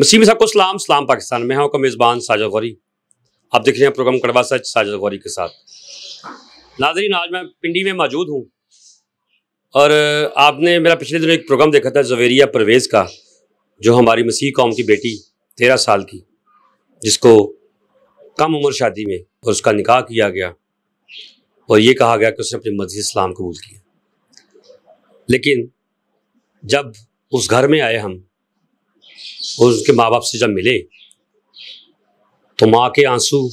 मसीम साहब को सलाम सलाम पाकिस्तान में हूँ मेज़बान साजा गौरी आप देख रहे हैं प्रोग्राम कड़वा सच साजा गौरी के साथ नाजरीन आज मैं पिंडी में मौजूद हूँ और आपने मेरा पिछले दिनों एक प्रोग्राम देखा था जवेरिया परवेज़ का जो हमारी मसीह कौम की बेटी तेरह साल की जिसको कम उम्र शादी में और उसका निकाह किया गया और ये कहा गया कि उसने अपनी मर्जी इस्लाम कबूल किया लेकिन जब उस घर में आए हम और उसके माँ बाप से जब मिले तो माँ के आंसू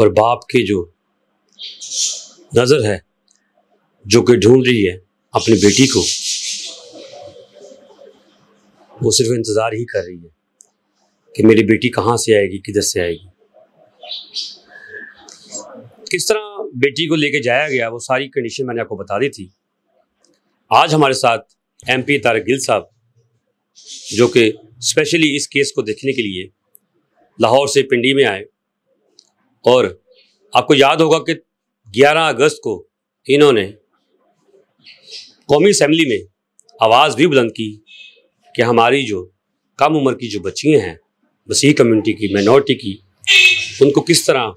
और बाप की जो नज़र है जो कि ढूंढ रही है अपनी बेटी को वो सिर्फ इंतज़ार ही कर रही है कि मेरी बेटी कहाँ से आएगी किधर से आएगी किस तरह बेटी को लेके जाया गया वो सारी कंडीशन मैंने आपको बता दी थी आज हमारे साथ एमपी तारक गिल साहब जो कि स्पेशली इस केस को देखने के लिए लाहौर से पिंडी में आए और आपको याद होगा कि 11 अगस्त को इन्होंने कौमी असम्बली में आवाज़ भी बुलंद की कि हमारी जो कम उम्र की जो बच्चियाँ हैं वसी कम्युनिटी की माइनॉरिटी की उनको किस तरह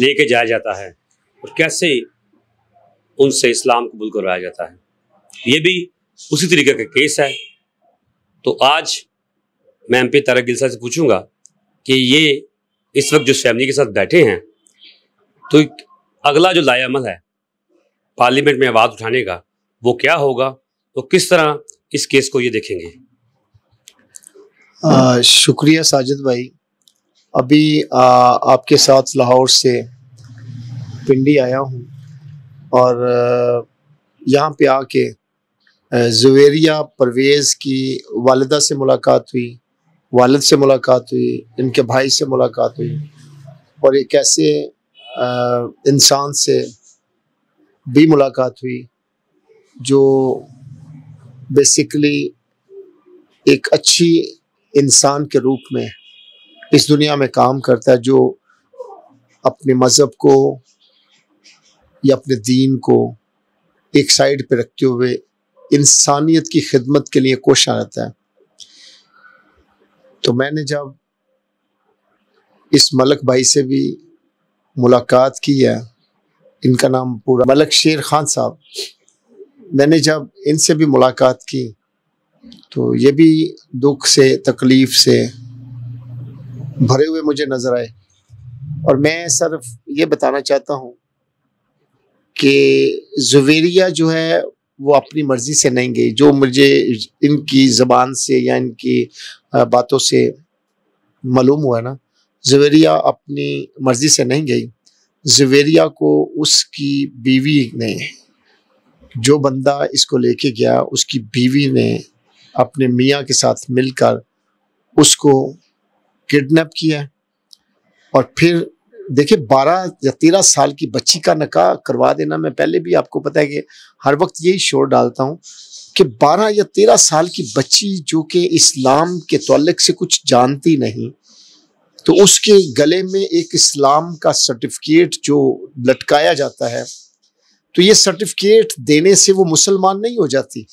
लेके जाया जाता है और कैसे उनसे इस्लाम कबूल करवाया जाता है ये भी उसी तरीके का केस है तो आज मैं एम पी तारक गिल से पूछूंगा कि ये इस वक्त जो फैमिली के साथ बैठे हैं तो अगला जो लायामल है पार्लियामेंट में आवाज़ उठाने का वो क्या होगा तो किस तरह इस केस को ये देखेंगे आ, शुक्रिया साजिद भाई अभी आ, आपके साथ लाहौर से पिंडी आया हूँ और यहाँ पे आके जवेरिया परवेज़ की वालदा से मुलाकात हुई वालद से मुलाकात हुई इनके भाई से मुलाकात हुई और एक ऐसे इंसान से भी मुलाकात हुई जो बेसिकली एक अच्छी इंसान के रूप में इस दुनिया में काम करता है जो अपने मज़हब को या अपने दीन को एक साइड पर रखते हुए इंसानियत की खिदमत के लिए कोशा रहता है तो मैंने जब इस मलक भाई से भी मुलाकात की है इनका नाम पूरा मलक शेर खान साहब मैंने जब इनसे भी मुलाकात की तो ये भी दुख से तकलीफ़ से भरे हुए मुझे नज़र आए और मैं सिर्फ ये बताना चाहता हूँ कि जवेरिया जो है वो अपनी मर्जी से नहीं गई जो मुझे इनकी ज़बान से या इनकी बातों से मालूम हुआ ना जवेरिया अपनी मर्जी से नहीं गई जवेरिया को उसकी बीवी ने जो बंदा इसको लेके गया उसकी बीवी ने अपने मियाँ के साथ मिलकर उसको किडनैप किया और फिर देखिए बारह या तेरह साल की बच्ची का नका करवा देना मैं पहले भी आपको पता है कि हर वक्त यही शोर डालता हूँ कि बारह या तेरह साल की बच्ची जो कि इस्लाम के तल्लक से कुछ जानती नहीं तो उसके गले में एक इस्लाम का सर्टिफिकेट जो लटकाया जाता है तो ये सर्टिफिकेट देने से वो मुसलमान नहीं हो जाती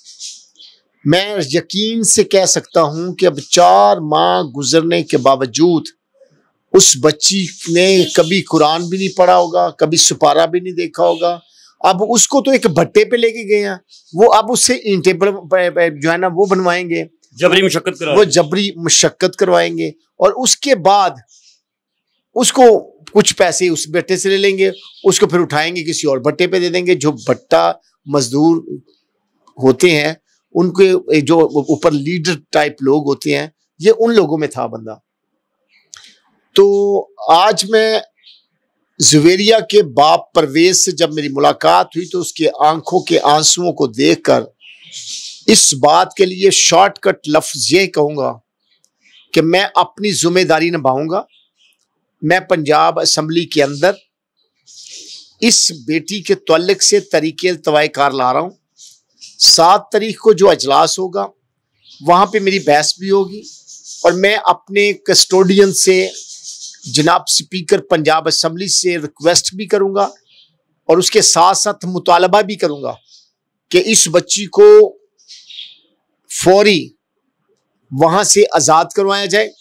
मैं यकीन से कह सकता हूँ कि अब चार माह गुजरने के बावजूद उस बच्ची ने कभी कुरान भी नहीं पढ़ा होगा कभी सुपारा भी नहीं देखा होगा अब उसको तो एक भट्टे पे लेके गए हैं वो अब उससे ईंटे पर जो है ना वो बनवाएंगे जबरी मुशक्कत वो जबरी मुशक्कत करवाएंगे और उसके बाद उसको कुछ पैसे उस भट्टे से ले लेंगे उसको फिर उठाएंगे किसी और भट्टे पे दे देंगे जो भट्टा मजदूर होते हैं उनके जो ऊपर लीडर टाइप लोग होते हैं ये उन लोगों में था बंदा तो आज मैं जुवेरिया के बाप परवेज से जब मेरी मुलाकात हुई तो उसके आंखों के आंसुओं को देखकर इस बात के लिए शॉर्टकट लफ्ज ये कहूँगा कि मैं अपनी जिम्मेदारी निभाऊंगा मैं पंजाब असम्बली के अंदर इस बेटी के तलक से तरीके तवाए कार ला रहा हूँ सात तारीख को जो अजलास होगा वहाँ पे मेरी बहस भी होगी और मैं अपने कस्टोडियन से जनाब स्पीकर पंजाब असम्बली से रिक्वेस्ट भी करूँगा और उसके साथ साथ मुतालबा भी करूँगा कि इस बच्ची को फौरी वहाँ से आज़ाद करवाया जाए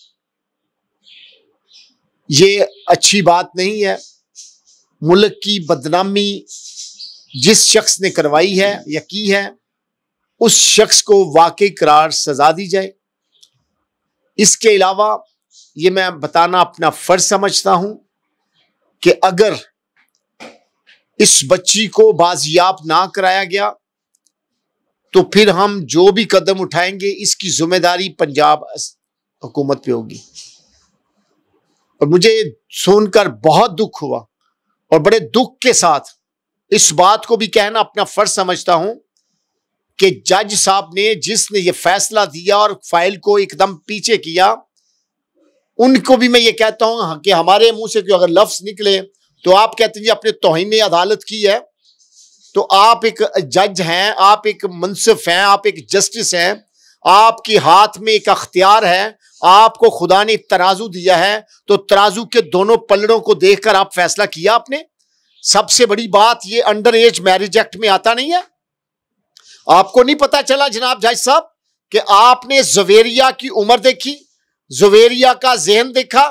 ये अच्छी बात नहीं है मुल्क की बदनामी जिस शख्स ने करवाई है या की है उस शख्स को वाकई करार सजा दी जाए इसके अलावा ये मैं बताना अपना फर्ज समझता हूं कि अगर इस बच्ची को बाजियाब ना कराया गया तो फिर हम जो भी कदम उठाएंगे इसकी जिम्मेदारी पंजाब हुकूमत पे होगी और मुझे सुनकर बहुत दुख हुआ और बड़े दुख के साथ इस बात को भी कहना अपना फर्ज समझता हूं कि जज साहब ने जिसने ये फैसला दिया और फाइल को एकदम पीछे किया उनको भी मैं ये कहता हूं हाँ, कि हमारे मुंह से क्यों अगर लफ्ज निकले तो आप कहते हैं जी आपने तोहिन अदालत की है तो आप एक जज हैं आप एक मुनसिफ हैं आप एक जस्टिस हैं आपके हाथ में एक अख्तियार है आपको खुदा ने तराजू दिया है तो तराजू के दोनों पलड़ों को देखकर आप फैसला किया आपने सबसे बड़ी बात ये अंडर एज मैरिज एक्ट में आता नहीं है आपको नहीं पता चला जनाब जज साहब कि आपने जवेरिया की उम्र देखी जवेरिया का जहन देखा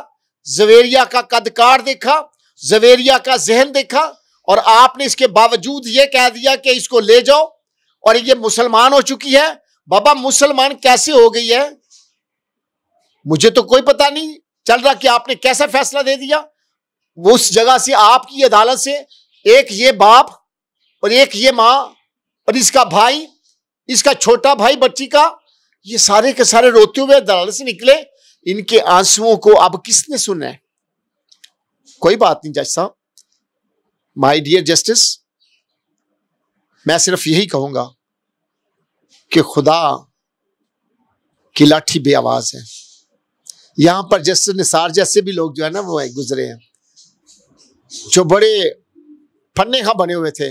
जवेरिया का कदकार देखा जवेरिया का जहन देखा और आपने इसके बावजूद ये कह दिया कि इसको ले जाओ और ये मुसलमान हो चुकी है बाबा मुसलमान कैसे हो गई है मुझे तो कोई पता नहीं चल रहा कि आपने कैसा फैसला दे दिया उस जगह से आपकी अदालत से एक ये बाप और एक ये माँ और इसका भाई इसका छोटा भाई बच्ची का ये सारे के सारे रोते हुए अदालत से निकले इनके आंसुओं को अब किसने सुना है कोई बात नहीं जज साहब माई डियर जस्टिस मैं सिर्फ यही कहूंगा कि खुदा की लाठी बे आवाज है यहां पर जस्टिस निसार जैसे भी लोग जो है ना वो है, गुजरे हैं जो बड़े फन्ने खा बने हुए थे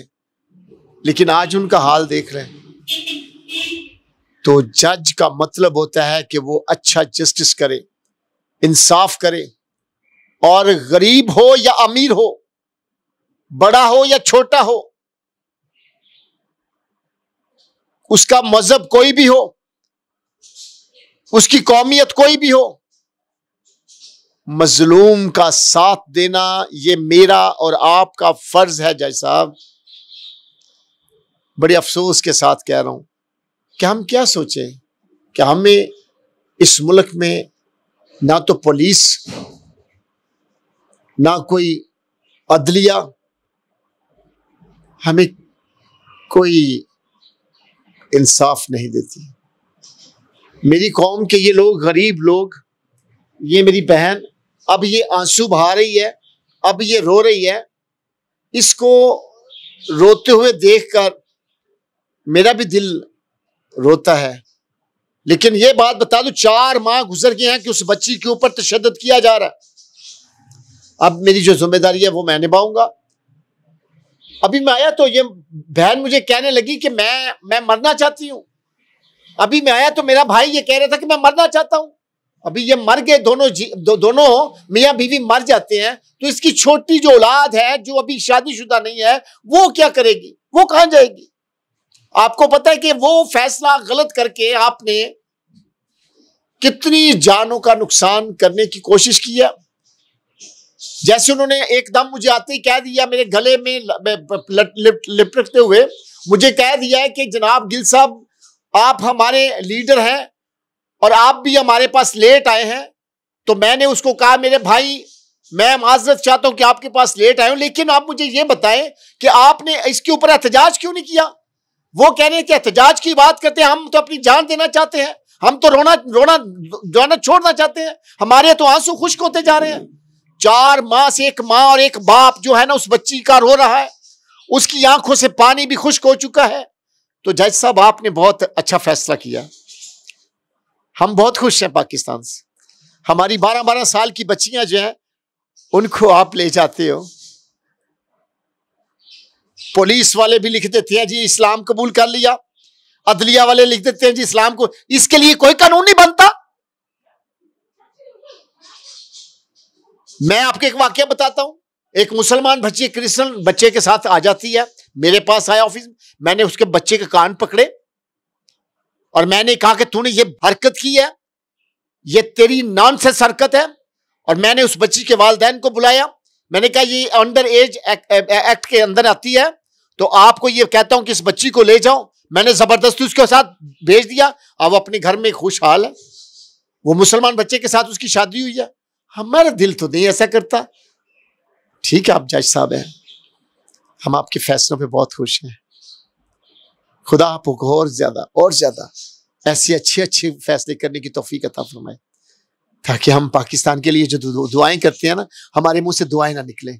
लेकिन आज उनका हाल देख रहे हैं तो जज का मतलब होता है कि वो अच्छा जस्टिस करे इंसाफ करे और गरीब हो या अमीर हो बड़ा हो या छोटा हो उसका मजहब कोई भी हो उसकी कौमियत कोई भी हो मजलूम का साथ देना ये मेरा और आपका फर्ज है जय साहब बड़े अफसोस के साथ कह रहा हूं कि हम क्या सोचें कि हमें इस मुल्क में ना तो पुलिस ना कोई अदलिया हमें कोई इंसाफ नहीं देती मेरी कौम के ये लोग गरीब लोग ये मेरी बहन अब ये आंसू बहा रही है अब ये रो रही है इसको रोते हुए देखकर मेरा भी दिल रोता है लेकिन ये बात बता दो चार माह गुजर गए हैं कि उस बच्ची के ऊपर तशद किया जा रहा है अब मेरी जो जिम्मेदारी है वो मैं निभाऊंगा अभी मैं आया तो ये बहन मुझे कहने लगी कि मैं मैं मरना चाहती हूं अभी मैं आया तो मेरा भाई ये कह रहा था कि मैं मरना चाहता हूं अभी ये मर गए दोनों दो, दोनों मियाँ बीवी मर जाते हैं तो इसकी छोटी जो औलाद है जो अभी शादीशुदा नहीं है वो क्या करेगी वो कहां जाएगी आपको पता है कि वो फैसला गलत करके आपने कितनी जानों का नुकसान करने की कोशिश की है जैसे उन्होंने एकदम मुझे आते ही कह दिया मेरे गले में लिपटते हुए मुझे कह दिया है कि जनाब गिल साहब आप हमारे लीडर हैं और आप भी हमारे पास लेट आए हैं तो मैंने उसको कहा मेरे भाई मैं माजरत चाहता हूं कि आपके पास लेट आए हूं लेकिन आप मुझे ये बताएं कि आपने इसके ऊपर एहतजाज क्यों नहीं किया वो कह रहे हैं कि एहतजाज की बात करते हैं हम तो अपनी जान देना चाहते हैं हम तो रोना रोना रोना छोड़ना चाहते हैं हमारे तो आंसू खुश्क होते जा रहे हैं चार माह से एक माँ और एक बाप जो है ना उस बच्ची का रो रहा है उसकी आंखों से पानी भी खुश्क हो चुका है तो जज साहब आपने बहुत अच्छा फैसला किया हम बहुत खुश हैं पाकिस्तान से हमारी बारह बारह साल की बच्चियां जो हैं उनको आप ले जाते हो पुलिस वाले भी लिख देते हैं जी इस्लाम कबूल कर लिया अदलिया वाले लिख देते हैं जी इस्लाम को इसके लिए कोई कानून नहीं बनता मैं आपको एक वाक्य बताता हूं एक मुसलमान बच्ची क्रिश्चियन बच्चे के साथ आ जाती है मेरे पास आया ऑफिस मैंने उसके बच्चे के कान पकड़े और मैंने कहा कि तूने ये हरकत की है ये तेरी नॉन से हरकत है और मैंने उस बच्ची के वालदेन को बुलाया मैंने कहा ये अंडर एज एक्ट, एक्ट के अंदर आती है तो आपको ये कहता हूं कि इस बच्ची को ले जाओ मैंने जबरदस्ती उसके साथ भेज दिया अब अपने घर में खुशहाल है वो मुसलमान बच्चे के साथ उसकी शादी हुई है हमारा दिल तो नहीं ऐसा करता ठीक है आप जज साहब हैं हम आपके फैसलों पे बहुत खुश हैं खुदा आपको और ज्यादा और ज्यादा ऐसे अच्छे अच्छे फैसले करने की तोफीक अता फरमाए ताकि हम पाकिस्तान के लिए जो दुआएं करते हैं ना हमारे मुंह से दुआएं ना निकलें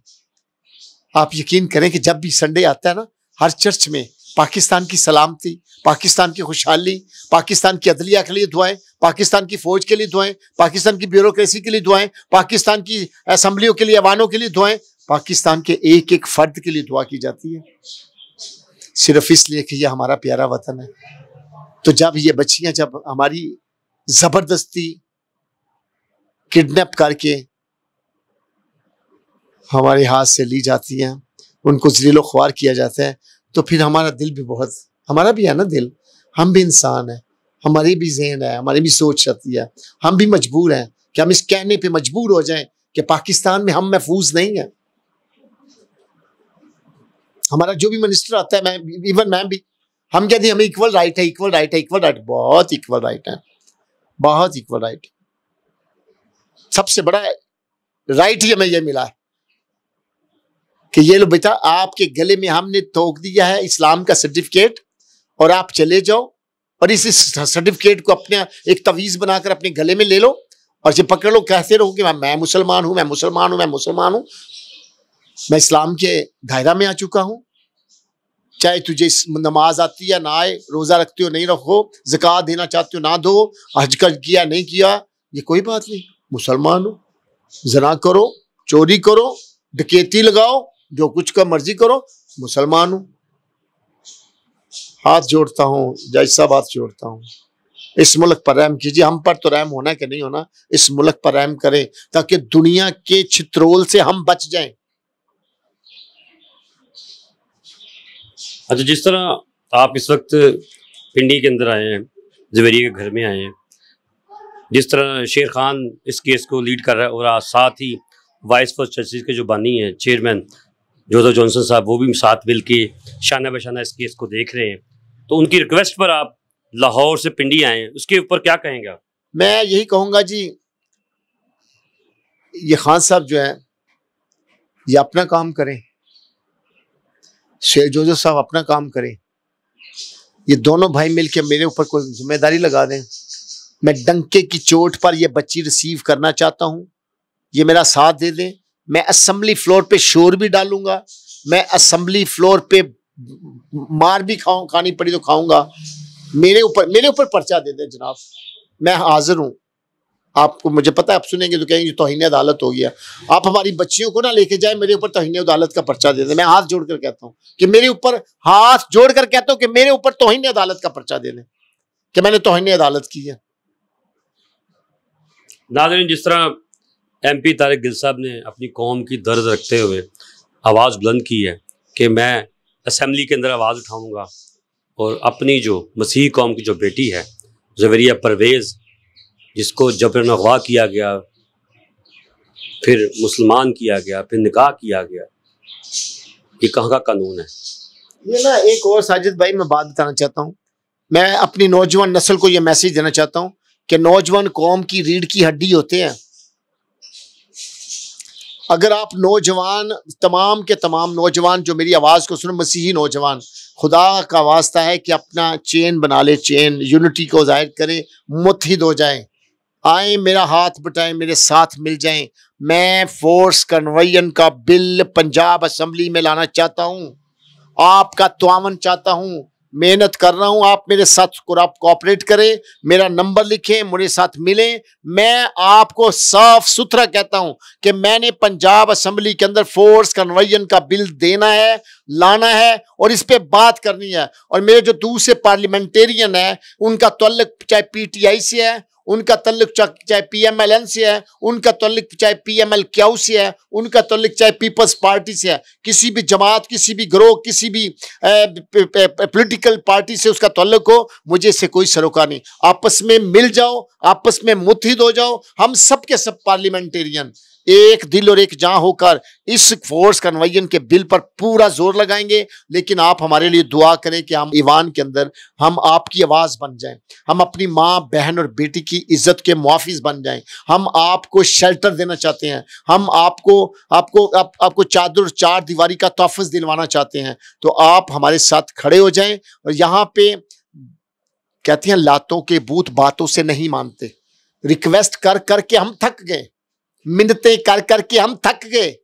आप यकीन करें कि जब भी संडे आता है ना हर चर्च में पाकिस्तान की सलामती पाकिस्तान की खुशहाली पाकिस्तान की अदलिया के लिए दुआएं पाकिस्तान की फौज के लिए दुआएं पाकिस्तान की ब्यूरोक्रेसी के लिए दुआएं पाकिस्तान की असम्बलियों के लिए अवानों के लिए दुआएं पाकिस्तान के एक एक फर्द के लिए दुआ की जाती है सिर्फ इसलिए कि यह हमारा प्यारा वतन है तो जब ये बच्चियां जब हमारी जबरदस्ती किडनैप करके हमारे हाथ से ली जाती हैं उनको जलील ख्वार किया जाता है तो फिर हमारा दिल भी बहुत हमारा भी है ना दिल हम भी इंसान हैं हमारी भी जहन है हमारी भी सोच रहती है हम भी मजबूर हैं कि हम इस कहने पे मजबूर हो जाएं कि पाकिस्तान में हम महफूज नहीं हैं हमारा जो भी मिनिस्टर आता है मैं इवन मैं भी हम कहते हैं हमें इक्वल राइट है इक्वल राइट है इक्वल राइट बहुत इक्वल राइट है बहुत इक्वल राइट सबसे बड़ा राइट ही हमें यह मिला है कि ये लो बेटा आपके गले में हमने थोक दिया है इस्लाम का सर्टिफिकेट और आप चले जाओ और इस सर्टिफिकेट को अपने एक तवीज़ बनाकर अपने गले में ले लो और जब पकड़ लो कहते रहो कि मैं मुसलमान हूं मैं मुसलमान हूँ मैं मुसलमान हूँ मैं इस्लाम के दायरा में आ चुका हूँ चाहे तुझे नमाज आती है या ना आए रोज़ा रखते हो नहीं रखो जक़ात देना चाहते हो ना दो हज कर किया नहीं किया ये कोई बात नहीं मुसलमान हो जना करो चोरी करो डकेती लगाओ जो कुछ का मर्जी करो मुसलमान हूं हाथ जोड़ता हूँ जैसा बात हाथ जोड़ता हूँ इस मुल्क पर रहम कीजिए हम पर तो रहम होना कि नहीं होना इस मुल्क पर रहम करें ताकि दुनिया के छित्रोल से हम बच जाएं अच्छा जिस तरह आप इस वक्त पिंडी के अंदर आए हैं जवेरी के घर में आए हैं जिस तरह शेर खान इस केस को लीड कर रहा है और साथ ही वाइस फॉर जस्टिस के जो बानी है चेयरमैन जोजो जॉनसन साहब वो भी साथ मिल के शाना बशाना इस केस को देख रहे हैं तो उनकी रिक्वेस्ट पर आप लाहौर से पिंडी आए उसके ऊपर क्या कहेंगे आप मैं यही कहूंगा जी ये खान साहब जो है ये अपना काम करें शेख जोजो साहब अपना काम करें ये दोनों भाई मिलके मेरे ऊपर कोई जिम्मेदारी लगा दें मैं डंके की चोट पर यह बच्ची रिसीव करना चाहता हूँ ये मेरा साथ दे दें मैं असम्बली फ्लोर पे शोर भी डालूंगा मैं असम्बली फ्लोर पे मार भी खाऊ खानी पड़ी तो खाऊंगा मेरे ऊपर मेरे ऊपर पर्चा दे दे जनाब मैं हाजिर हूं आपको मुझे पता है आप सुनेंगे तो कहेंगे तोहन अदालत हो गया आप हमारी बच्चियों को ना लेके जाए मेरे ऊपर तोहन अदालत का पर्चा दे दे मैं हाथ जोड़कर कहता हूँ कि मेरे ऊपर हाथ जोड़कर कहता हूँ कि मेरे ऊपर तोहन अदालत का पर्चा दे दे कि मैंने तोहन अदालत की है नाजरीन जिस तरह एम पी तारिक गिल साहब ने अपनी कौम की दर्द रखते हुए आवाज़ बुलंद की है कि मैं असम्बली के अंदर आवाज़ उठाऊँगा और अपनी जो मसीह कौम की जो बेटी है जवेरिया परवेज़ जिसको जबरन अगवा किया गया फिर मुसलमान किया गया फिर निकाह किया गया ये कहाँ का कानून है ये ना एक और साजिद भाई मैं बात बताना चाहता हूँ मैं अपनी नौजवान नस्ल को ये मैसेज देना चाहता हूँ कि नौजवान कौम की रीढ़ की हड्डी होते हैं अगर आप नौजवान तमाम के तमाम नौजवान जो मेरी आवाज़ को सुन मसीही नौजवान खुदा का वास्ता है कि अपना चेन बना ले चेन यूनिटी को जाहिर करें मुतहद हो जाए आए मेरा हाथ बटाएं मेरे साथ मिल जाएं मैं फोर्स कन्वयन का बिल पंजाब असम्बली में लाना चाहता हूं आपका तोन चाहता हूं मेहनत कर रहा हूं आप मेरे साथ आप कोऑपरेट करें मेरा नंबर लिखें मेरे साथ मिलें मैं आपको साफ सुथरा कहता हूं कि मैंने पंजाब असम्बली के अंदर फोर्स कन्वर्जन का बिल देना है लाना है और इस पर बात करनी है और मेरे जो दूसरे पार्लियामेंटेरियन है उनका तल्लक चाहे पीटीआई से है उनका तल्लक चाहे पी एम एल एन से है उनका तल्लक चाहे पी एम एल क्या से है उनका तल्लक चाहे पीपल्स पार्टी से है किसी भी जमात किसी भी ग्रोह किसी भी पोलिटिकल पार्टी से उसका तल्लक हो मुझे इससे कोई सरोकार नहीं आपस में मिल जाओ आपस में मुतहद हो जाओ हम सब के सब पार्लियामेंटेरियन एक दिल और एक जां होकर इस फोर्स कन्वेयन के बिल पर पूरा जोर लगाएंगे लेकिन आप हमारे लिए दुआ करें कि हम ईवान के अंदर हम आपकी आवाज़ बन जाएं हम अपनी माँ बहन और बेटी की इज्जत के मुआफ़ बन जाएं हम आपको शेल्टर देना चाहते हैं हम आपको आपको आप, आपको चादर चार दीवारी का तोहफ़ दिलवाना चाहते हैं तो आप हमारे साथ खड़े हो जाए और यहाँ पे कहते हैं लातों के बूथ बातों से नहीं मानते रिक्वेस्ट कर करके हम थक गए मिन्नते कर कर के हम थक गए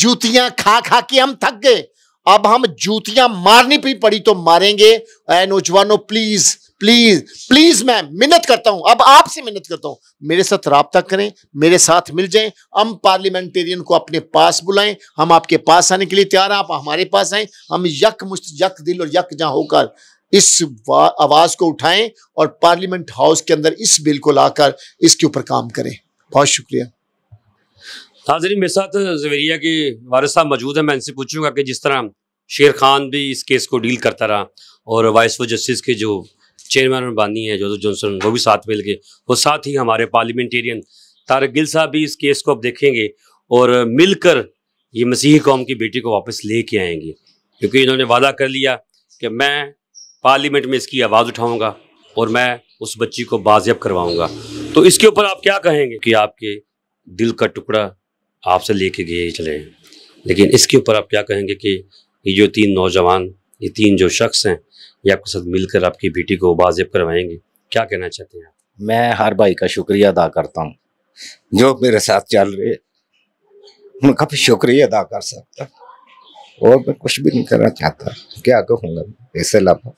जूतियां खा खा के हम थक गए अब हम जूतियां मारनी भी पड़ी तो मारेंगे ऐ नौजवानों प्लीज प्लीज प्लीज मैं मिन्नत करता हूं अब आपसे मिन्नत करता हूं मेरे साथ रबता करें मेरे साथ मिल जाएं हम पार्लियामेंटेरियन को अपने पास बुलाएं हम आपके पास आने के लिए तैयार हैं आप हमारे पास आए हम यक मुश्त यक दिल और यक जहां होकर इस आवाज को उठाएं और पार्लियामेंट हाउस के अंदर इस बिल को लाकर इसके ऊपर काम करें बहुत शुक्रिया हाजरी मेरे साथ जवेरिया के वारिस साहब मौजूद हैं मैं इनसे पूछूंगा कि जिस तरह शेर खान भी इस केस को डील करता रहा और वाइस वो जस्टिस के जो चेयरमैन बानी हैं जोजो जॉनसन वो भी साथ मिल गए और साथ ही हमारे पार्लियामेंटेरियन तारक गिल साहब भी इस केस को अब देखेंगे और मिलकर ये मसीही कौम की बेटी को वापस ले के आएंगे क्योंकि इन्होंने वादा कर लिया कि मैं पार्लियामेंट में इसकी आवाज़ उठाऊँगा और मैं उस बच्ची को बाजियाब करवाऊँगा तो इसके ऊपर आप क्या कहेंगे कि आपके दिल का टुकड़ा आपसे लेके गए चले लेकिन इसके ऊपर आप क्या कहेंगे कि ये जो तीन नौजवान ये तीन जो शख्स हैं ये आपके साथ मिलकर आपकी बेटी को बाजेब करवाएंगे क्या कहना चाहते हैं आप मैं हर भाई का शुक्रिया अदा करता हूँ जो मेरे साथ चल रहे मैं काफी शुक्रिया अदा कर सकता और मैं कुछ भी नहीं करना चाहता क्या कहूँगा इससे अलावा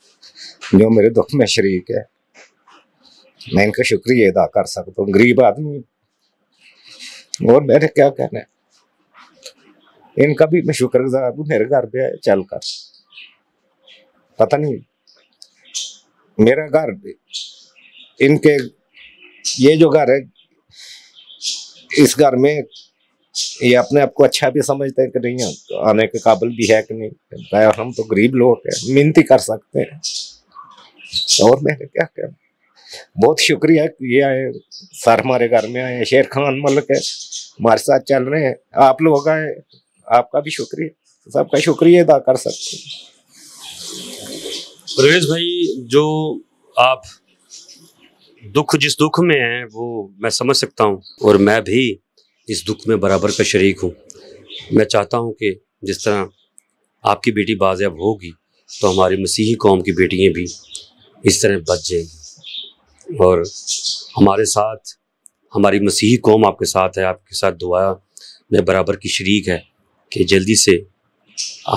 जो मेरे दुख में शरीक है मैं इनका शुक्रिया अदा कर सकता हूँ गरीब आदमी और मैंने क्या कहना है इनका भी मैं शुक्रगुजार हूँ मेरे घर पे चल कर पता नहीं मेरा घर इनके ये जो घर है इस घर में ये अपने आप को अच्छा भी समझते हैं कि नहीं तो आने के काबिल भी है कि नहीं तो हम तो गरीब लोग हैं मिनती कर सकते हैं और मैंने क्या कहना बहुत शुक्रिया ये आए सर हमारे घर में आए शेर खान मलक है हमारे साथ चल रहे हैं आप लोग आए आपका भी शुक्रिया सबका शुक्रिया अदा कर सकते परवेज भाई जो आप दुख जिस दुख में हैं वो मैं समझ सकता हूँ और मैं भी इस दुख में बराबर का शरीक हूँ मैं चाहता हूँ कि जिस तरह आपकी बेटी बाजियाब होगी तो हमारी मसीही कौम की बेटियाँ भी इस तरह बच जाएंगी और हमारे साथ हमारी मसीह कौम आपके साथ है आपके साथ दुआ में बराबर की शरीक है कि जल्दी से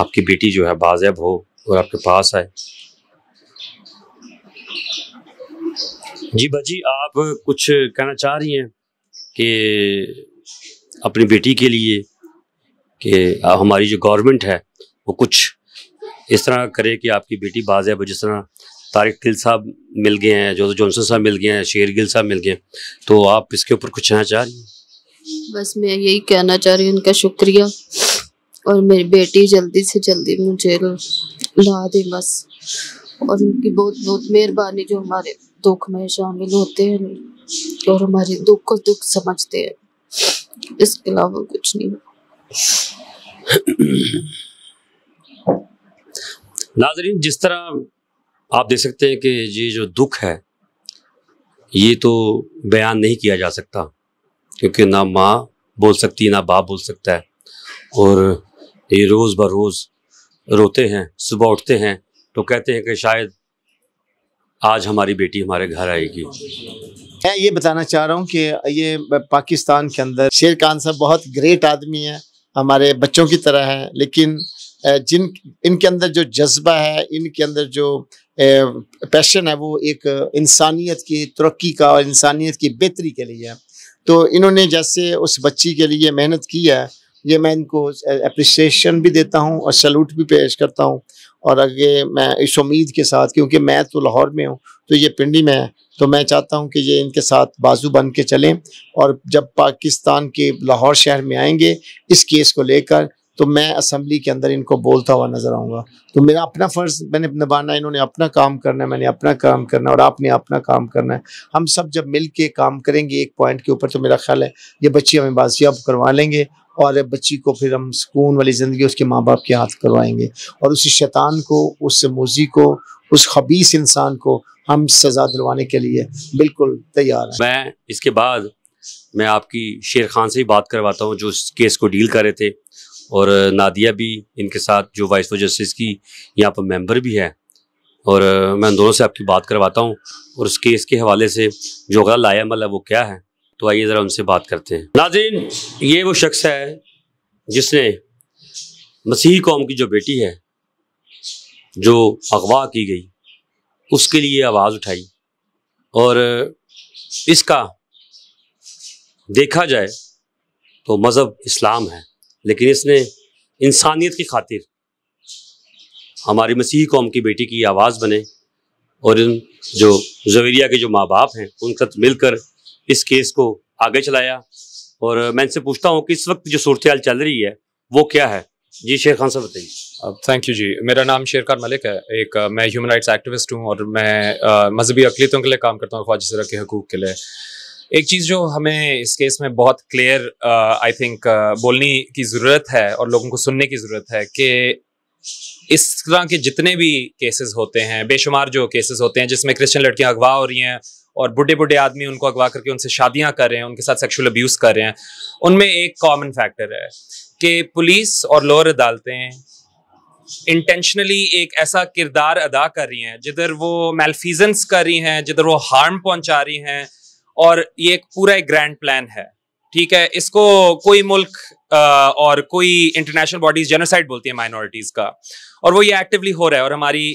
आपकी बेटी जो है बाजैब हो और आपके पास आए जी बाजी आप कुछ कहना चाह रही हैं कि अपनी बेटी के लिए कि हमारी जो गवर्नमेंट है वो कुछ इस तरह करे कि आपकी बेटी बाजैब हो जिस तरह तारिक गिल साहब मिल गए हैं जोसफ जॉनसन साहब मिल गए हैं शेर गिल साहब मिल गए हैं तो आप इसके ऊपर कुछ कहना चाह रही हैं बस मैं यही कहना चाह रही हूँ उनका शुक्रिया और मेरी बेटी जल्दी से जल्दी मुझे ला दे बस और उनकी बहुत बहुत मेहरबानी जो हमारे दुख में शामिल होते हैं और हमारे दुख को दुख समझते हैं इसके अलावा कुछ नहीं नाजरीन जिस तरह आप देख सकते हैं कि ये जो दुख है ये तो बयान नहीं किया जा सकता क्योंकि ना माँ बोल सकती ना बाप बोल सकता है और ये रोज़ ब रोज़ रोते हैं सुबह उठते हैं तो कहते हैं कि शायद आज हमारी बेटी हमारे घर आएगी मैं ये बताना चाह रहा हूँ कि ये पाकिस्तान के अंदर शेर खान साहब बहुत ग्रेट आदमी है हमारे बच्चों की तरह है लेकिन जिन इनके अंदर जो जज्बा है इनके अंदर जो पैशन है वो एक इंसानियत की तरक्की का और इंसानियत की बेहतरी के लिए है तो इन्होंने जैसे उस बच्ची के लिए मेहनत की है ये मैं इनको अप्रिसिएशन भी देता हूँ और सैल्यूट भी पेश करता हूँ और आगे मैं इस उम्मीद के साथ क्योंकि मैं तो लाहौर में हूँ तो ये पिंडी में है तो मैं चाहता हूँ कि ये इनके साथ बाजू बन के चलें और जब पाकिस्तान के लाहौर शहर में आएंगे इस केस को लेकर तो मैं असम्बली के अंदर इनको बोलता हुआ नजर आऊंगा तो मेरा अपना फ़र्ज मैंने निभाना इन्होंने अपना काम करना है मैंने अपना काम करना और आपने अपना काम करना है हम सब जब मिल के काम करेंगे एक पॉइंट के ऊपर तो मेरा ख्याल है ये बच्ची हमें बाजियाब करवा लेंगे और बच्ची को फिर हम सुकून वाली ज़िंदगी उसके माँ बाप के हाथ करवाएंगे और उसी शैतान को उस मोजी को उस खबीस इंसान को हम सज़ा दिलवाने के लिए बिल्कुल तैयार हैं मैं इसके बाद मैं आपकी शेर खान से ही बात करवाता हूँ जो इस केस को डील कर रहे थे और नादिया भी इनके साथ जो वाइस ऑफ जस्टिस की यहाँ पर मेंबर भी है और मैं दोनों से आपकी बात करवाता हूँ और उस केस के हवाले से जो अगला लायामल है वो क्या है तो आइए ज़रा उनसे बात करते हैं नाजिन ये वो शख्स है जिसने मसीह कौम की जो बेटी है जो अगवा की गई उसके लिए आवाज़ उठाई और इसका देखा जाए तो मज़हब इस्लाम है लेकिन इसने इंसानियत की खातिर हमारी मसीह कौम की बेटी की आवाज़ बने और इन जो जवेरिया के जो माँ बाप हैं उनके साथ मिलकर इस केस को आगे चलाया और मैं इनसे पूछता हूँ कि इस वक्त जो सूरत चल रही है वो क्या है जी शेर खान साहब बताइए थैंक यू जी मेरा नाम शेर खान मलिक है एक मैं ह्यूमन राइट्स एक्टिविस्ट हूँ और मैं मजहबी अकलीतों के लिए काम करता हूँ ख्वाजा के हकूक़ के लिए एक चीज़ जो हमें इस केस में बहुत क्लियर आई थिंक बोलने की ज़रूरत है और लोगों को सुनने की ज़रूरत है कि इस तरह के जितने भी केसेस होते हैं बेशुमार जो केसेस होते हैं जिसमें क्रिश्चियन लड़कियां अगवा हो रही हैं और बुढ़े बुढ़े आदमी उनको अगवा करके उनसे शादियां कर रहे हैं उनके साथ सेक्सुअल अब्यूज़ कर रहे हैं उनमें एक कॉमन फैक्टर है कि पुलिस और लोअर अदालतें इंटेंशनली एक ऐसा किरदार अदा कर रही हैं जिधर वो मेलफीजेंस कर रही हैं जिधर वो हार्म पहुंचा रही हैं और ये एक पूरा एक ग्रैंड प्लान है ठीक है इसको कोई मुल्क आ, और कोई इंटरनेशनल बॉडीज जेनोसाइड बोलती है माइनॉरिटीज का और वो ये एक्टिवली हो रहा है और हमारी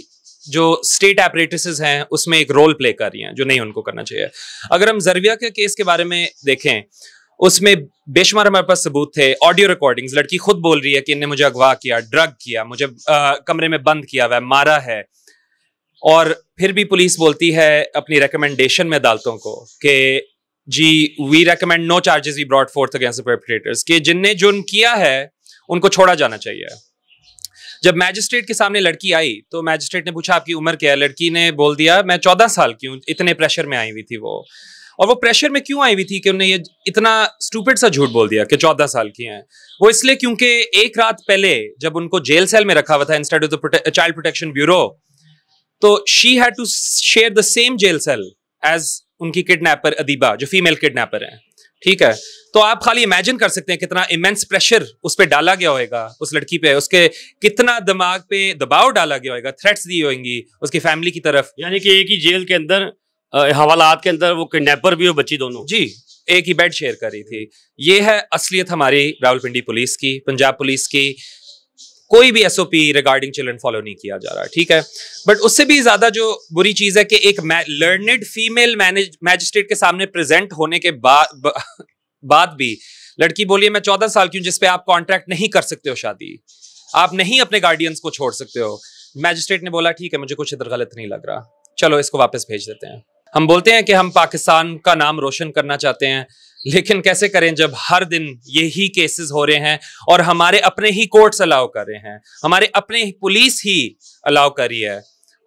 जो स्टेट एपरेटिस हैं उसमें एक रोल प्ले कर रही हैं जो नहीं उनको करना चाहिए अगर हम जरविया के केस के बारे में देखें उसमें बेशुमार हमारे पास सबूत थे ऑडियो रिकॉर्डिंग्स लड़की खुद बोल रही है कि इनने मुझे अगवा किया ड्रग किया मुझे आ, कमरे में बंद किया हुआ मारा है और फिर भी पुलिस बोलती है अपनी रिकमेंडेशन में अदालतों को कि जी we recommend no charges we brought forth against कि जिनने जुर्म किया है उनको छोड़ा जाना चाहिए जब मैजिस्ट्रेट के सामने लड़की आई तो मैजिस्ट्रेट ने पूछा आपकी उम्र क्या है लड़की ने बोल दिया मैं चौदह साल की हूँ इतने प्रेशर में आई हुई थी वो और वो प्रेशर में क्यों आई हुई थी कि उन्हें ये इतना स्टूपिड सा झूठ बोल दिया कि चौदह साल की हैं वो इसलिए क्योंकि एक रात पहले जब उनको जेल सेल में रखा हुआ था instead of the child protection bureau तो she had to share the same jail cell as उनकी किडनैपर अदीबा जो फीमेल किडनैपर है ठीक है तो आप खाली इमेजिन कर सकते हैं कितना इमेंस प्रेशर उस पर डाला गया होगा उस लड़की पे उसके कितना दिमाग पे दबाव डाला गया होगा थ्रेट्स दी होंगी उसकी फैमिली की तरफ यानी कि एक ही जेल के अंदर हवालात के अंदर वो किडनैपर भी और बच्ची दोनों जी एक ही बेड शेयर कर रही थी ये है असलियत हमारी रावलपिंडी पुलिस की पंजाब पुलिस की कोई भी एसओपी रिगार्डिंग चिल्ड्रन फॉलो नहीं किया जा रहा ठीक है बट उससे भी ज्यादा जो बुरी चीज है कि एक लर्नेड फीमेल मैजिस्ट्रेट के सामने प्रेजेंट होने के बाद बाद भी लड़की बोली मैं चौदह साल की हूं जिसपे आप कॉन्ट्रैक्ट नहीं कर सकते हो शादी आप नहीं अपने गार्डियंस को छोड़ सकते हो मैजिस्ट्रेट ने बोला ठीक है मुझे कुछ इधर गलत नहीं लग रहा चलो इसको वापस भेज देते हैं हम बोलते हैं कि हम पाकिस्तान का नाम रोशन करना चाहते हैं लेकिन कैसे करें जब हर दिन यही केसेस हो रहे हैं और हमारे अपने ही कोर्ट्स अलाउ कर रहे हैं हमारे अपने ही पुलिस ही अलाउ कर रही है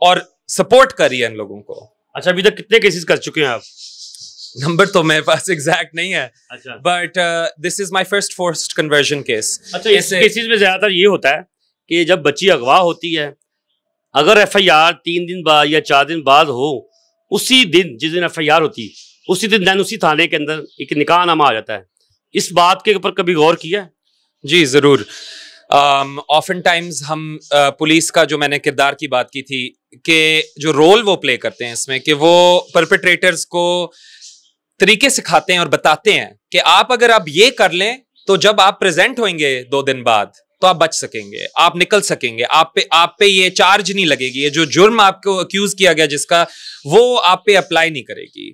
और सपोर्ट कर रही है इन लोगों को अच्छा अभी तक कितने केसेस कर चुके हैं आप नंबर तो मेरे पास एग्जैक्ट नहीं है but this is my first forced conversion case अच्छा इस केसेस में ज्यादातर ये होता है कि जब बच्ची अगवा होती है अगर एफ आई आर तीन दिन बाद या चार दिन बाद हो उसी दिन जिस दिन एफ आई आर होती उसी दिन दिन उसी थाने के अंदर एक निकाह नामा आ जाता है इस बात के ऊपर कभी गौर किया है जी ज़रूर ऑफन um, टाइम्स हम uh, पुलिस का जो मैंने किरदार की बात की थी कि जो रोल वो प्ले करते हैं इसमें कि वो परपेट्रेटर्स को तरीके सिखाते हैं और बताते हैं कि आप अगर आप ये कर लें तो जब आप प्रेजेंट होंगे दो दिन बाद तो आप बच सकेंगे आप निकल सकेंगे आप पे आप पे ये चार्ज नहीं लगेगी ये जो जुर्म आपको अक्यूज किया गया जिसका वो आप पे अप्लाई नहीं करेगी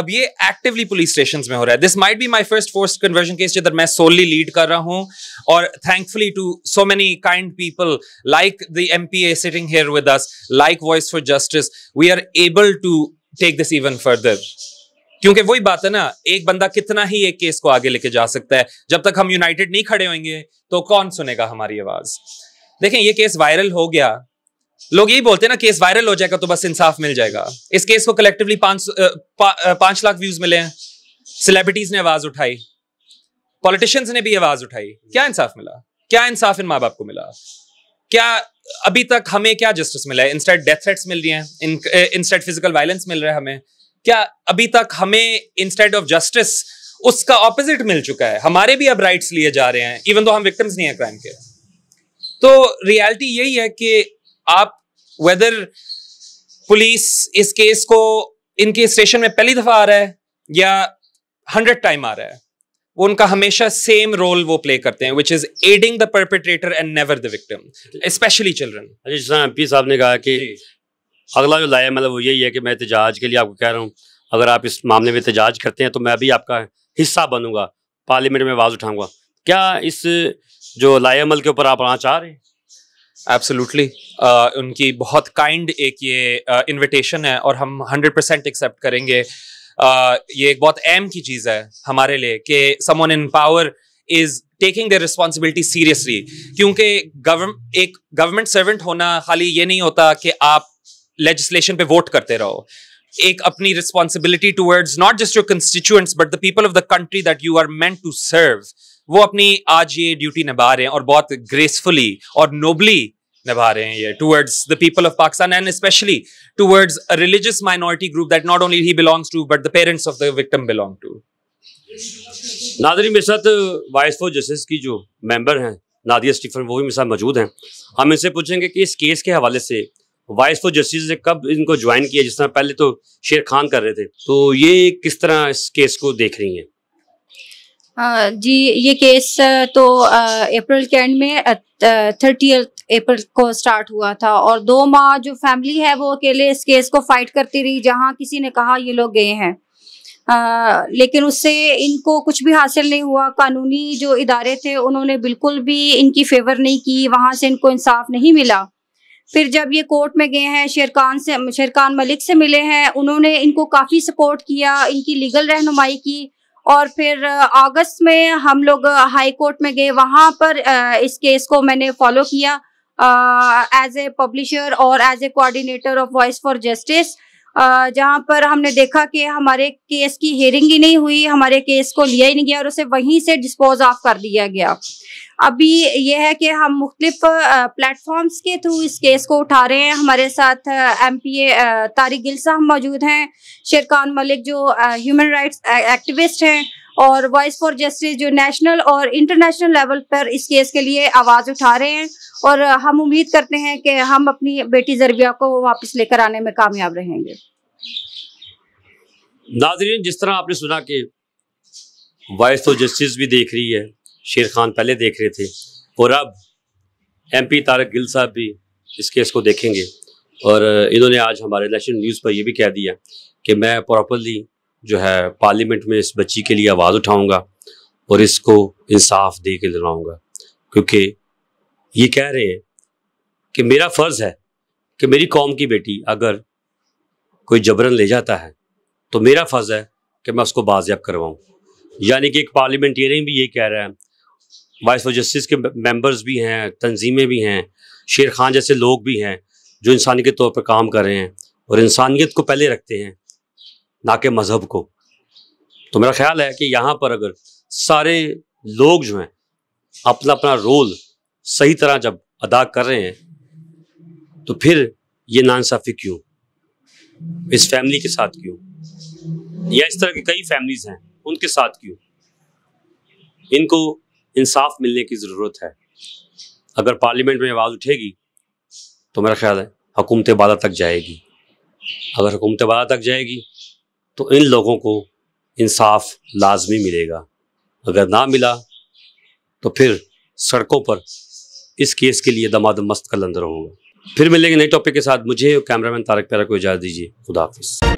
अब ये एक्टिवली पुलिस स्टेशन में हो रहा है this might be my first force conversion case जिधर मैं सोलली लीड कर रहा हूँ और thankfully to so many kind people like the M P A sitting here with like Voice for Justice we are able to take this even further क्योंकि वही बात है ना एक बंदा कितना ही एक केस को आगे लेके जा सकता है जब तक हम यूनाइटेड नहीं खड़े होंगे तो कौन सुनेगा हमारी आवाज देखें ये केस वायरल हो गया लोग यही बोलते हैं ना केस वायरल हो जाएगा तो बस इंसाफ मिल जाएगा इस केस को कलेक्टिवली पांच पा, पांच लाख व्यूज मिले हैं सेलिब्रिटीज ने आवाज उठाई पॉलिटिशियंस ने भी आवाज उठाई क्या इंसाफ मिला क्या इंसाफ इन माँ बाप को मिला क्या अभी तक हमें क्या जस्टिस मिला है इंस्टेड डेथ थ्रेट्स मिल रही हैं इंस्टेड फिजिकल वायलेंस मिल रहा है हमें क्या अभी तक हमें इंस्टेड ऑफ जस्टिस उसका ऑपोजिट मिल चुका है हमारे भी अब राइट्स लिए जा रहे हैं इवन तो हम विक्टिम्स नहीं है क्राइम के तो रियलिटी यही है कि आप वेदर पुलिस इस केस को इनके स्टेशन में पहली दफा आ रहा है या हंड्रेड टाइम आ रहा है वो उनका हमेशा सेम रोल वो प्ले करते हैं which is aiding the perpetrator and never the victim specially children Ajit साहब ने कहा कि अगला जो लाया मतलब वो यही है कि मैं एहतजाज के लिए आपको कह रहा हूँ अगर आप इस मामले में एहतजाज करते हैं तो मैं भी आपका हिस्सा बनूंगा पार्लियामेंट में आवाज़ उठाऊंगा क्या इस जो लाएमल के ऊपर आप आना चाह रहे हैं एब्सोलूटली उनकी बहुत काइंड एक ये इनविटेशन है और हम हंड्रेड परसेंट एक्सेप्ट करेंगे आ, ये एक बहुत अहम की चीज़ है हमारे लिए कि someone in power is taking the responsibility seriously क्योंकि गवर्न एक गवर्नमेंट सर्वेंट होना खाली ये नहीं होता कि आप लेजिस्लेशन पे वोट करते रहो एक अपनी responsibility towards not just your constituents but the people of the country that you are meant to serve वो अपनी आज ये ड्यूटी निभा रहे हैं और बहुत ग्रेसफुली और नोबली निभा रहे हैं ये towards the people of Pakistan and specially towards a religious minority group that not only he belongs to but the parents of the victim belong to नादरी मेरे साथ वाइस फॉर जस्टिस की जो मेंबर हैं नादिया स्टीफन वो भी मेरे साथ मौजूद हैं हम इनसे पूछेंगे कि इस केस के हवाले से वाइस फॉर तो जस्टिस ने कब इनको ज्वाइन किया जिस तरह पहले तो शेर खान कर रहे थे तो ये किस तरह इस केस को देख रही हैं जी ये केस तो अप्रैल के एंड में थर्टी अप्रैल को स्टार्ट हुआ था और दो माह जो फैमिली है वो अकेले इस केस को फाइट करती रही जहां किसी ने कहा ये लोग गए हैं आ, लेकिन उससे इनको कुछ भी हासिल नहीं हुआ कानूनी जो इदारे थे उन्होंने बिल्कुल भी इनकी फेवर नहीं की वहां से इनको इंसाफ नहीं मिला फिर जब ये कोर्ट में गए हैं शेरकान से शेरकान मलिक से मिले हैं उन्होंने इनको काफ़ी सपोर्ट किया इनकी लीगल रहनुमाई की और फिर अगस्त में हम लोग हाई कोर्ट में गए वहाँ पर इस केस को मैंने फॉलो किया एज ए पब्लिशर और as a coordinator of Voice for Justice जहाँ पर हमने देखा कि हमारे केस की हेयरिंग ही नहीं हुई हमारे केस को लिया ही नहीं गया और उसे वहीं से डिस्पोज ऑफ कर दिया गया अभी यह है कि हम मुख्तलिफ प्लेटफॉर्म्स के थ्रू इस केस को उठा रहे हैं हमारे साथ M P A Tariq Gill साहब मौजूद हैं खान मलिक जो ह्यूमन राइट्स एक्टिविस्ट हैं और वॉइस फॉर जस्टिस जो नेशनल और इंटरनेशनल लेवल पर इस केस के लिए आवाज़ उठा रहे हैं और हम उम्मीद करते हैं कि हम अपनी बेटी जरबिया को वापस लेकर आने में कामयाब रहेंगे नाजरीन जिस तरह आपने सुना कि वॉइस फॉर जस्टिस भी देख रही है शेर खान पहले देख रहे थे और अब एमपी तारक गिल साहब भी इस केस को देखेंगे और इन्होंने आज हमारे नेशनल न्यूज़ पर यह भी कह दिया कि मैं प्रॉपरली जो है पार्लियामेंट में इस बच्ची के लिए आवाज़ उठाऊंगा और इसको इंसाफ दे के दिलाऊँगा क्योंकि ये कह रहे हैं कि मेरा फ़र्ज़ है कि मेरी कौम की बेटी अगर कोई जबरन ले जाता है तो मेरा फ़र्ज़ है कि मैं उसको बाजियाब करवाऊँ यानी कि एक पार्लियामेंटेरियन भी ये कह रहा है वाइस ऑफ जस्टिस के मेंबर्स भी हैं तंजीमें भी हैं शेर खान जैसे लोग भी हैं जो इंसानी के तौर पर काम कर रहे हैं और इंसानियत को पहले रखते हैं ना कि मज़हब को तो मेरा ख्याल है कि यहाँ पर अगर सारे लोग जो हैं अपना अपना रोल सही तरह जब अदा कर रहे हैं तो फिर ये नानसाफ़ी क्यों इस फैमिली के साथ क्यों या इस तरह की कई फैमिलीज़ हैं उनके साथ क्यों इनको इंसाफ मिलने की ज़रूरत है अगर पार्लियामेंट में आवाज़ उठेगी तो मेरा ख्याल है हुकूमत बाला तक जाएगी अगर हुकूमत बाला तक जाएगी तो इन लोगों को इंसाफ लाजमी मिलेगा अगर ना मिला तो फिर सड़कों पर इस केस के लिए दमाद मस्त कलंदर होगा फिर मिलेंगे नए टॉपिक के साथ मुझे कैमरामैन तारक प्यारा को इजाज़त दीजिए खुदा हाफिज़